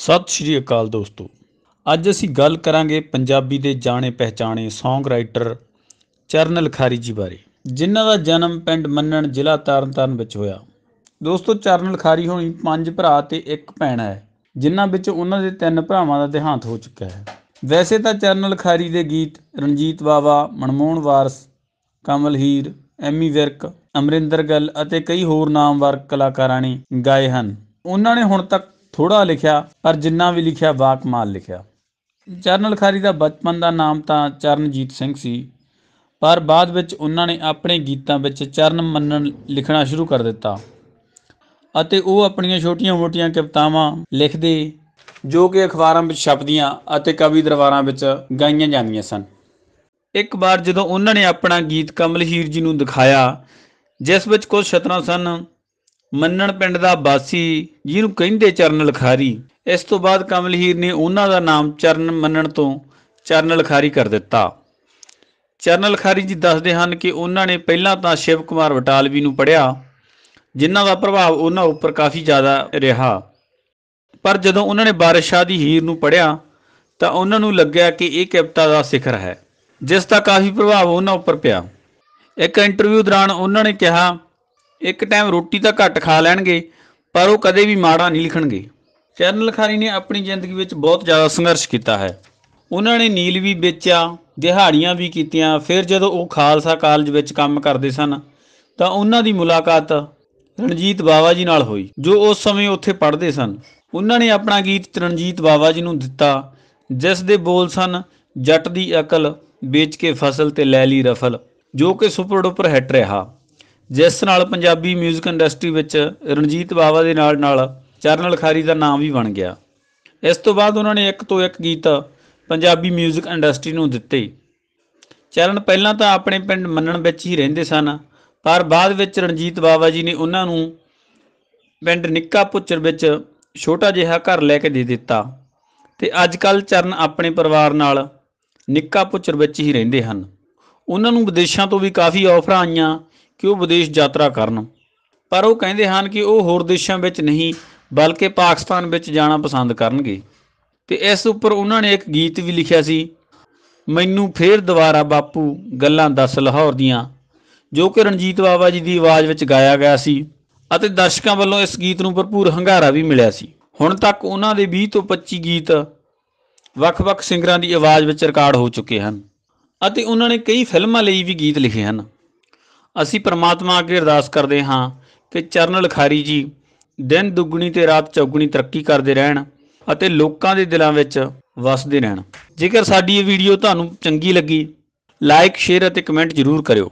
ਸਤਿ ਸ਼੍ਰੀ ਅਕਾਲ ਦੋਸਤੋ ਅੱਜ ਅਸੀਂ ਗੱਲ ਕਰਾਂਗੇ ਪੰਜਾਬੀ ਦੇ ਜਾਣੇ ਪਹਿਚਾਣੇ ਸੌਂਗ ਰਾਈਟਰ ਚਰਨ ਲਖਾਰੀ ਜੀ ਬਾਰੇ ਜਿਨ੍ਹਾਂ ਦਾ ਜਨਮ ਪਿੰਡ ਮੰਨਣ ਜ਼ਿਲ੍ਹਾ ਤਰਨਤਾਰਨ ਵਿੱਚ ਹੋਇਆ ਦੋਸਤੋ ਚਰਨ ਲਖਾਰੀ ਹੋਣੀ ਪੰਜ ਭਰਾ ਤੇ ਇੱਕ ਭੈਣ ਹੈ ਜਿਨ੍ਹਾਂ ਵਿੱਚ ਉਹਨਾਂ ਦੇ ਤਿੰਨ ਭਰਾਵਾਂ ਦਾ ਦੇਹਾਂਤ ਹੋ ਚੁੱਕਾ ਹੈ ਵੈਸੇ ਤਾਂ ਚਰਨ ਲਖਾਰੀ ਦੇ ਗੀਤ ਰਣਜੀਤ ਬਾਵਾ ਮਨਮੋਹਨ ਵਾਰਸ ਕਮਲ ਹੀਰ ਐਮੀ ਵਿਰਕ ਅਮਰਿੰਦਰ ਗੱਲ ਅਤੇ ਕਈ ਹੋਰ ਨਾਮਵਰ ਕਲਾਕਾਰਾਂ ਨੇ ਗਾਏ ਹਨ ਉਹਨਾਂ ਨੇ ਹੁਣ ਤੱਕ ਥੋੜਾ ਲਿਖਿਆ ਪਰ ਜਿੰਨਾ ਵੀ ਲਿਖਿਆ ਬਾਕਮਾਲ ਲਿਖਿਆ ਚਰਨ ਖਾਰੀ ਦਾ ਬਚਪਨ ਦਾ ਨਾਮ ਤਾਂ ਚਰਨਜੀਤ ਸਿੰਘ ਸੀ ਪਰ ਬਾਅਦ ਵਿੱਚ ਉਹਨਾਂ ਨੇ ਆਪਣੇ ਗੀਤਾਂ ਵਿੱਚ ਚਰਨ ਮੰਨਣ ਲਿਖਣਾ ਸ਼ੁਰੂ ਕਰ ਦਿੱਤਾ ਅਤੇ ਉਹ ਆਪਣੀਆਂ ਛੋਟੀਆਂ-ਮੋਟੀਆਂ ਕਵਿਤਾਵਾਂ ਲਿਖਦੇ ਜੋ ਕਿ ਅਖਬਾਰਾਂ ਵਿੱਚ ਛਪਦੀਆਂ ਅਤੇ ਕਵੀ ਦਰਬਾਰਾਂ ਵਿੱਚ ਗਾਈਆਂ ਜਾਂਦੀਆਂ ਸਨ ਇੱਕ ਵਾਰ ਜਦੋਂ ਉਹਨਾਂ ਨੇ ਆਪਣਾ ਗੀਤ ਕਮਲ ਹੀਰ ਜੀ ਨੂੰ ਦਿਖਾਇਆ ਜਿਸ ਵਿੱਚ ਕੁਝ ਸ਼ਤਰਾਂ ਸਨ ਮੰਨਣ ਪਿੰਡ ਦਾ ਵਾਸੀ ਜਿਹਨੂੰ ਕਹਿੰਦੇ ਚਰਨ ਲਖਾਰੀ ਇਸ ਤੋਂ ਬਾਅਦ ਕਮਲ ਹੀਰ ਨੇ ਉਹਨਾਂ ਦਾ ਨਾਮ ਚਰਨ ਮੰਨਣ ਤੋਂ ਚਰਨ ਲਖਾਰੀ ਕਰ ਦਿੱਤਾ ਚਰਨ ਲਖਾਰੀ ਜੀ ਦੱਸਦੇ ਹਨ ਕਿ ਉਹਨਾਂ ਨੇ ਪਹਿਲਾਂ ਤਾਂ ਸ਼ਿਵ ਕੁਮਾਰ ਬਟਾਲਵੀ ਨੂੰ ਪੜਿਆ ਜਿਨ੍ਹਾਂ ਦਾ ਪ੍ਰਭਾਵ ਉਹਨਾਂ ਉੱਪਰ ਕਾਫੀ ਜ਼ਿਆਦਾ ਰਿਹਾ ਪਰ ਜਦੋਂ ਉਹਨਾਂ ਨੇ ਬਾਰਿਸ਼ਾ ਦੀ ਹੀਰ ਨੂੰ ਪੜਿਆ ਤਾਂ ਉਹਨਾਂ ਨੂੰ ਲੱਗਿਆ ਕਿ ਇਹ ਕਵਿਤਾ ਦਾ ਸਿਖਰ ਹੈ ਜਿਸ ਦਾ ਕਾਫੀ ਪ੍ਰਭਾਵ ਉਹਨਾਂ ਉੱਪਰ ਪਿਆ ਇੱਕ ਇੰਟਰਵਿਊ ਦੌਰਾਨ ਉਹਨਾਂ ਨੇ ਕਿਹਾ ਇੱਕ ਟਾਈਮ ਰੋਟੀ ਤਾਂ ਘੱਟ ਖਾ ਲੈਣਗੇ ਪਰ ਉਹ ਕਦੇ ਵੀ ਮਾੜਾ ਨਹੀਂ ਲਿਖਣਗੇ ਚਰਨ ਲਖਾਰੀ ਨੇ ਆਪਣੀ ਜ਼ਿੰਦਗੀ ਵਿੱਚ ਬਹੁਤ ਜ਼ਿਆਦਾ ਸੰਘਰਸ਼ ਕੀਤਾ ਹੈ ਉਹਨਾਂ ਨੇ ਨੀਲ ਵੀ ਵੇਚਿਆ ਦਿਹਾੜੀਆਂ ਵੀ ਕੀਤੀਆਂ ਫਿਰ ਜਦੋਂ ਉਹ ਖਾਲਸਾ ਕਾਲਜ ਵਿੱਚ ਕੰਮ ਕਰਦੇ ਸਨ ਤਾਂ ਉਹਨਾਂ ਦੀ ਮੁਲਾਕਾਤ ਰਣਜੀਤ ਬਾਵਾ ਜੀ ਨਾਲ ਹੋਈ ਜੋ ਉਸ ਸਮੇਂ ਉੱਥੇ ਪੜ੍ਹਦੇ ਸਨ ਉਹਨਾਂ ਨੇ ਆਪਣਾ ਗੀਤ ਰਣਜੀਤ ਬਾਵਾ ਜੀ ਨੂੰ ਦਿੱਤਾ ਜਿਸ ਦੇ ਬੋਲ ਸਨ ਜੱਟ ਦੀ ਅਕਲ ਵੇਚ ਕੇ ਫਸਲ ਤੇ ਲੈ ਲਈ ਰਫਲ ਜੋ ਕਿ ਸੁਪਰ ਡੁਪਰ ਹਿੱਟ ਰਿਹਾ ਜਿਸ ਨਾਲ ਪੰਜਾਬੀ 뮤직 ਇੰਡਸਟਰੀ ਵਿੱਚ ਰਣਜੀਤ ਬਾਵਾ ਦੇ ਨਾਲ ਨਾਲ ਚਰਨ ਲਖਾਰੀ ਦਾ ਨਾਮ ਵੀ ਬਣ ਗਿਆ ਇਸ ਤੋਂ ਬਾਅਦ ਉਹਨਾਂ ਨੇ ਇੱਕ ਤੋਂ ਇੱਕ ਗੀਤ ਪੰਜਾਬੀ 뮤직 ਇੰਡਸਟਰੀ ਨੂੰ ਦਿੱਤੇ ਚਰਨ ਪਹਿਲਾਂ ਤਾਂ ਆਪਣੇ ਪਿੰਡ ਮੰਨਣ ਵਿੱਚ ਹੀ ਰਹਿੰਦੇ ਸਨ ਪਰ ਬਾਅਦ ਵਿੱਚ ਰਣਜੀਤ ਬਾਵਾ ਜੀ ਨੇ ਉਹਨਾਂ ਨੂੰ ਪਿੰਡ ਨਿੱਕਾ ਪੁੱਚਰ ਵਿੱਚ ਛੋਟਾ ਜਿਹਾ ਘਰ ਲੈ ਕੇ ਦੇ ਦਿੱਤਾ ਤੇ ਅੱਜ ਕੱਲ ਚਰਨ ਆਪਣੇ ਪਰਿਵਾਰ ਨਾਲ ਨਿੱਕਾ ਪੁੱਚਰ ਵਿੱਚ ਹੀ ਰਹਿੰਦੇ ਹਨ ਉਹਨਾਂ ਨੂੰ ਵਿਦੇਸ਼ਾਂ ਤੋਂ ਵੀ ਕਾਫੀ ਆਫਰਾਂ ਆਈਆਂ ਕਿ ਉਹ ਵਿਦੇਸ਼ ਯਾਤਰਾ ਕਰਨ ਪਰ ਉਹ ਕਹਿੰਦੇ ਹਨ ਕਿ ਉਹ ਹੋਰ ਦੇਸ਼ਾਂ ਵਿੱਚ ਨਹੀਂ ਬਲਕਿ ਪਾਕਿਸਤਾਨ ਵਿੱਚ ਜਾਣਾ ਪਸੰਦ ਕਰਨਗੇ ਤੇ ਇਸ ਉੱਪਰ ਉਹਨਾਂ ਨੇ ਇੱਕ ਗੀਤ ਵੀ ਲਿਖਿਆ ਸੀ ਮੈਨੂੰ ਫੇਰ ਦੁਬਾਰਾ ਬਾਪੂ ਗੱਲਾਂ ਦੱਸ ਲਾਹੌਰ ਦੀਆਂ ਜੋ ਕਿ ਰਣਜੀਤ ਬਾਵਾ ਜੀ ਦੀ ਆਵਾਜ਼ ਵਿੱਚ ਗਾਇਆ ਗਿਆ ਸੀ ਅਤੇ ਦਰਸ਼ਕਾਂ ਵੱਲੋਂ ਇਸ ਗੀਤ ਨੂੰ ਭਰਪੂਰ ਹੰਗਾਰਾ ਵੀ ਮਿਲਿਆ ਸੀ ਹੁਣ ਤੱਕ ਉਹਨਾਂ ਦੇ 20 ਤੋਂ 25 ਗੀਤ ਵੱਖ-ਵੱਖ ਸਿੰਗਰਾਂ ਦੀ ਆਵਾਜ਼ ਵਿੱਚ ਰਿਕਾਰਡ ਹੋ ਚੁੱਕੇ ਹਨ ਅਤੇ ਉਹਨਾਂ ਨੇ ਕਈ ਫਿਲਮਾਂ ਲਈ ਵੀ ਗੀਤ ਲਿਖੇ ਹਨ ਅਸੀਂ ਪ੍ਰਮਾਤਮਾ ਅੱਗੇ ਅਰਦਾਸ ਕਰਦੇ ਹਾਂ ਕਿ ਚਰਨ ਲਖਾਰੀ ਜੀ ਦਿਨ ਦੁੱਗਣੀ ਤੇ ਰਾਤ ਚੌਗਣੀ ਤਰੱਕੀ ਕਰਦੇ ਰਹਿਣ ਅਤੇ ਲੋਕਾਂ ਦੇ ਦਿਲਾਂ ਵਿੱਚ ਵਸਦੇ ਰਹਿਣ ਜੇਕਰ ਸਾਡੀ ਇਹ ਵੀਡੀਓ ਤੁਹਾਨੂੰ ਚੰਗੀ ਲੱਗੀ ਲਾਈਕ ਸ਼ੇਅਰ ਅਤੇ ਕਮੈਂਟ ਜ਼ਰੂਰ ਕਰਿਓ